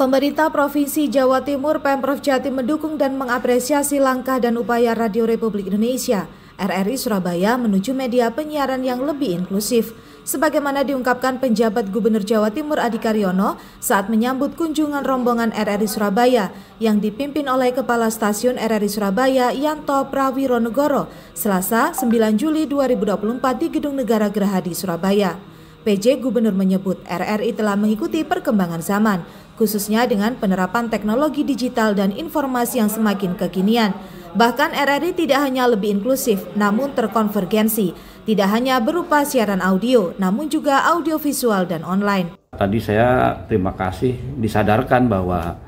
Pemerintah Provinsi Jawa Timur Pemprov Jatim mendukung dan mengapresiasi langkah dan upaya Radio Republik Indonesia RRI Surabaya menuju media penyiaran yang lebih inklusif sebagaimana diungkapkan penjabat Gubernur Jawa Timur Adi Karyono saat menyambut kunjungan rombongan RRI Surabaya yang dipimpin oleh Kepala Stasiun RRI Surabaya Yanto Prawironegoro Selasa 9 Juli 2024 di Gedung Negara Gerahadi Surabaya. PJ Gubernur menyebut RRI telah mengikuti perkembangan zaman, khususnya dengan penerapan teknologi digital dan informasi yang semakin kekinian. Bahkan RRI tidak hanya lebih inklusif, namun terkonvergensi. Tidak hanya berupa siaran audio, namun juga audiovisual dan online. Tadi saya terima kasih disadarkan bahwa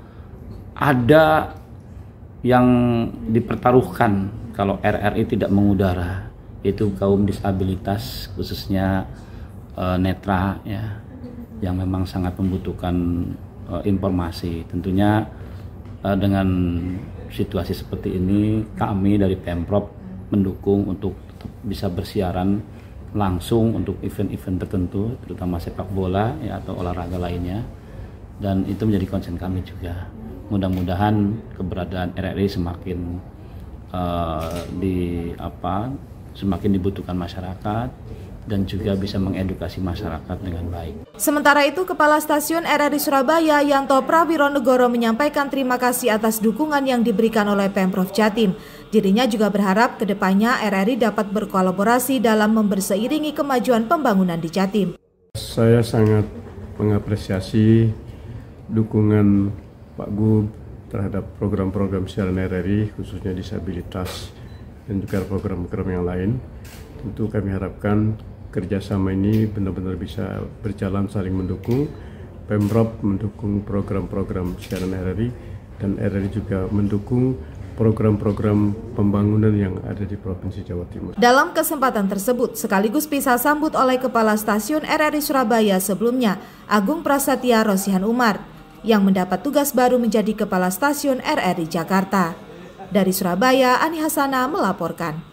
ada yang dipertaruhkan kalau RRI tidak mengudara, itu kaum disabilitas khususnya e, netra ya, yang memang sangat membutuhkan Eh, informasi. Tentunya uh, dengan situasi seperti ini kami dari Pemprov mendukung untuk bisa bersiaran langsung untuk event-event tertentu terutama sepak bola ya atau olahraga lainnya dan itu menjadi konsen kami juga mudah-mudahan keberadaan RRI semakin uh, di apa semakin dibutuhkan masyarakat dan juga bisa mengedukasi masyarakat dengan baik. Sementara itu, Kepala Stasiun RRI Surabaya Yanto Prawironegoro menyampaikan terima kasih atas dukungan yang diberikan oleh Pemprov Jatim. Dirinya juga berharap kedepannya RRI dapat berkolaborasi dalam memberseiringi kemajuan pembangunan di Jatim. Saya sangat mengapresiasi dukungan Pak Gub terhadap program-program siaran RRI khususnya disabilitas dan juga program-program yang lain. Tentu kami harapkan kerjasama ini benar-benar bisa berjalan saling mendukung. Pemprov mendukung program-program siaran RRI dan RRI juga mendukung program-program pembangunan yang ada di Provinsi Jawa Timur. Dalam kesempatan tersebut, sekaligus pisah sambut oleh Kepala Stasiun RRI Surabaya sebelumnya, Agung Prasetya Rosihan Umar, yang mendapat tugas baru menjadi Kepala Stasiun RRI Jakarta. Dari Surabaya, Ani Hasana melaporkan.